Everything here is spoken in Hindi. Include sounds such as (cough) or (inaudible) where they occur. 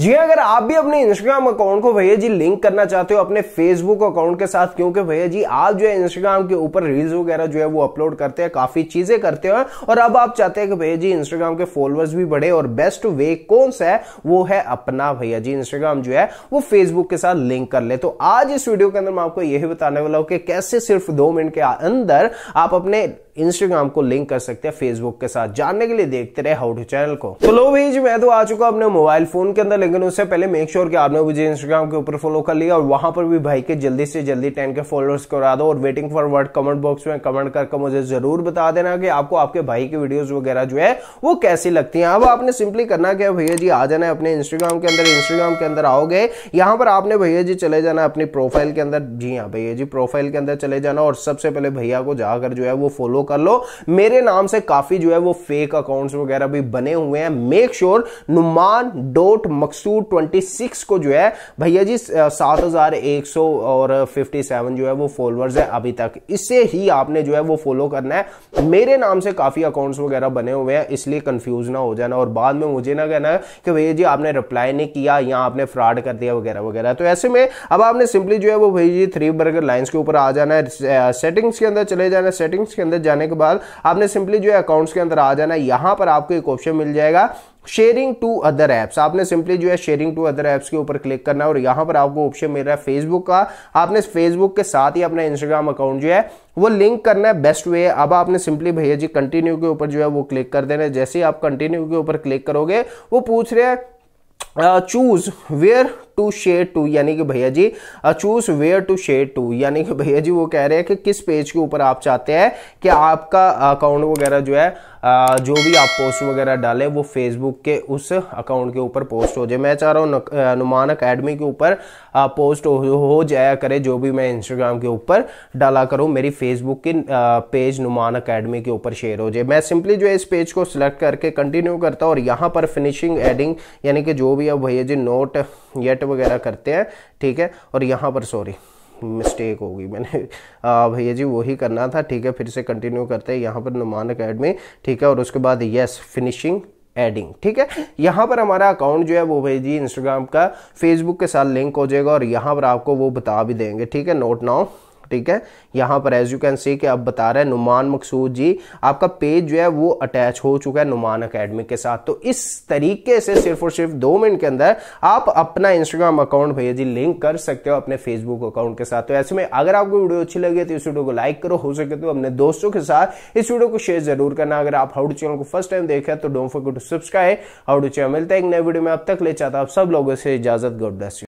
जी हाँ, अगर आप भी अपने इंस्टाग्राम अकाउंट को भैया जी लिंक करना चाहते हो अपने फेसबुक अकाउंट के साथ क्योंकि भैया जी आप जो है इंस्टाग्राम के ऊपर रील्स वगैरह जो है वो अपलोड करते हैं काफी चीजें करते हो और अब आप चाहते हैं कि भैया जी इंस्टाग्राम के फॉलोअर्स भी बढ़े और बेस्ट वे कौन सा है वो है अपना भैया जी इंस्टाग्राम जो है वो फेसबुक के साथ लिंक कर ले तो आज इस वीडियो के अंदर मैं आपको यही बताने वाला हूँ कि कैसे सिर्फ दो मिनट के अंदर आप अपने इंस्टाग्राम को लिंक कर सकते हैं फेसबुक के साथ जानने के लिए देखते रहे हाउ टू चैनल को तो लो भेज मैं तो आ चुका अपने मोबाइल फोन के अंदर लेकिन उससे पहले मेक श्योर की आपने मुझे इंस्टाग्राम के ऊपर फॉलो कर लिया और वहां पर भी भाई के जल्दी से जल्दी टेन के फॉलोअर्स करा दो और waiting for word comment box में कमेंट करके मुझे जरूर बता देना कि आपको आपके भाई की वीडियोज वगैरह जो है वो कैसी लगती है अब आपने सिंपली करना क्या भैया जी आ जाना है अपने इंस्टाग्राम के अंदर इंस्टाग्राम के अंदर आओगे यहाँ पर आपने भैया जी चले जाना अपनी प्रोफाइल के अंदर जी हाँ भैया जी प्रोफाइल के अंदर चले जाना और सबसे पहले भैया को जाकर जो है वो फॉलो कर लो मेरे नाम से काफी जो है वो फेक अकाउंट्स वगैरह भी बने हुए हैं make sure Numan dot Maqsood twenty six को जो है भैया जी सात हजार एक सौ और फिफ्टी सेवन जो है वो फॉलोअर्स है अभी तक इससे ही आपने जो है वो फॉलो करना है मेरे नाम से काफी अकाउंट्स वगैरह बने हुए हैं इसलिए कंफ्यूज ना हो जाना और बाद में मुझे ना कहना कि भैया जी आपने रिप्लाई नहीं किया या आपने फ्रॉड कर दिया वगैरह वगैरह तो ऐसे में अब आपने सिंपली जो है वो भैया जी थ्री बर्गर लाइन्स के ऊपर आ जाना है सेटिंग्स के अंदर चले जाना है सेटिंग्स के अंदर जाना जाने के बाद आपने सिंपली जो है अकाउंट्स के अंदर आ जाना यहां पर आपको एक ऑप्शन मिल जाएगा शेयरिंग टू अदर ऐप्स आपने सिंपली जो है शेयरिंग टू अदर ऐप्स के ऊपर क्लिक करना है और यहां पर आपको ऑप्शन मिल रहा है फेसबुक का आपने फेसबुक के साथ ही अपना इंस्टाग्राम अकाउंट जो है वो लिंक करना है बेस्ट वे अब आपने सिंपली भैया जी कंटिन्यू के ऊपर जो है वो क्लिक कर देना है जैसे ही आप कंटिन्यू के ऊपर क्लिक करोगे वो पूछ रहे हैं choose where to share to यानी कि भैया जी choose where to share to यानी कि भैया जी वो कह रहे हैं कि किस पेज के ऊपर आप चाहते हैं कि आपका अकाउंट वगैरह जो है uh, जो भी आप पोस्ट वगैरह डालें वो फेसबुक के उस अकाउंट के ऊपर पोस्ट हो जाए मैं चाह रहा हूँ नुमान अकेडमी के ऊपर पोस्ट uh, हो जाया करे जो भी मैं इंस्टाग्राम के ऊपर डाला करूँ मेरी फेसबुक की पेज नुमान अकेडमी के ऊपर शेयर हो जाए मैं सिंपली जो है इस पेज को सिलेक्ट करके कंटिन्यू करता हूँ और यहाँ पर फिनिशिंग एडिंग यानी कि जो भी अब भैया जी नोट येट सेट वगैरह करते हैं ठीक है और यहाँ पर सॉरी मिस्टेक होगी मैंने (laughs) हाँ, भैया जी वही करना था ठीक है फिर से कंटिन्यू करते हैं यहाँ पर नुमान अकेडमी ठीक है और उसके बाद यस फिनिशिंग एडिंग ठीक है यहाँ पर हमारा अकाउंट जो है वो भाई जी इंस्टाग्राम का फेसबुक के साथ लिंक हो जाएगा और यहाँ पर आपको वो बता भी देंगे ठीक है नोट नाउ ठीक है यहाँ पर एज यू कैन सी कि अब बता रहे हैं नुमान मकसूद जी आपका पेज जो है वो अटैच हो चुका है नुमान अकेडमी के साथ तो इस तरीके से सिर्फ और सिर्फ दो मिनट के अंदर आप अपना इंस्टाग्राम अकाउंट भैया जी लिंक कर सकते हो अपने फेसबुक अकाउंट के साथ तो ऐसे में अगर आपको वीडियो अच्छी लगे तो इस वीडियो को लाइक करो हो सके तो अपने दोस्तों के साथ इस वीडियो को शेयर जरूर करना अगर आप हाउडू चैनल को फर्स्ट टाइम देखा तो don't forget to subscribe how do channel मिलता है एक नए वीडियो में अब तक ले चाहता आप सब लोगों से इजाजत गुड ब्लेस